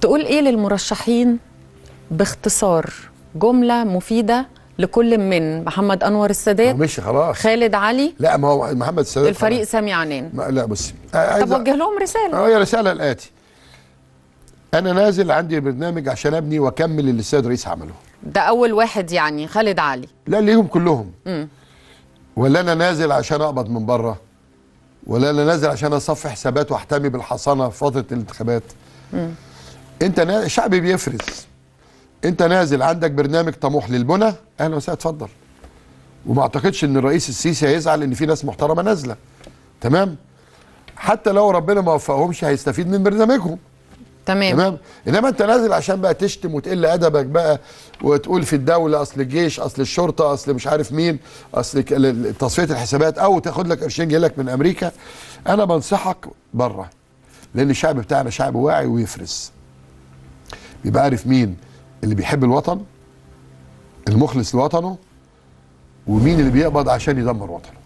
تقول ايه للمرشحين باختصار جمله مفيده لكل من محمد انور السادات آه، مش خلاص خالد علي لا ما هو محمد السادات الفريق خلاص. سامي عنان لا بس آه، طب وجه لهم رساله اه هي رساله الاتي انا نازل عندي برنامج عشان ابني واكمل اللي السيد الرئيس عمله ده اول واحد يعني خالد علي لا ليهم كلهم امم ولا انا نازل عشان اقبض من بره ولا انا نازل عشان اصفي حسابات واحتمي بالحصانه في فتره الانتخابات امم انت نا... الشعب بيفرز انت نازل عندك برنامج طموح للبنى اهلا وسهلا اتفضل وما اعتقدش ان الرئيس السيسي هيزعل ان في ناس محترمه نازله تمام حتى لو ربنا ما وفقهمش هيستفيد من برنامجهم تمام تمام انما انت نازل عشان بقى تشتم وتقل ادبك بقى وتقول في الدوله اصل الجيش اصل الشرطه اصل مش عارف مين اصل تصفيه الحسابات او تاخد لك قرشين جاي لك من امريكا انا بنصحك بره لان الشعب بتاعنا شعب واعي ويفرز بيبقى عارف مين اللي بيحب الوطن المخلص لوطنه ومين اللي بيقبض عشان يدمر وطنه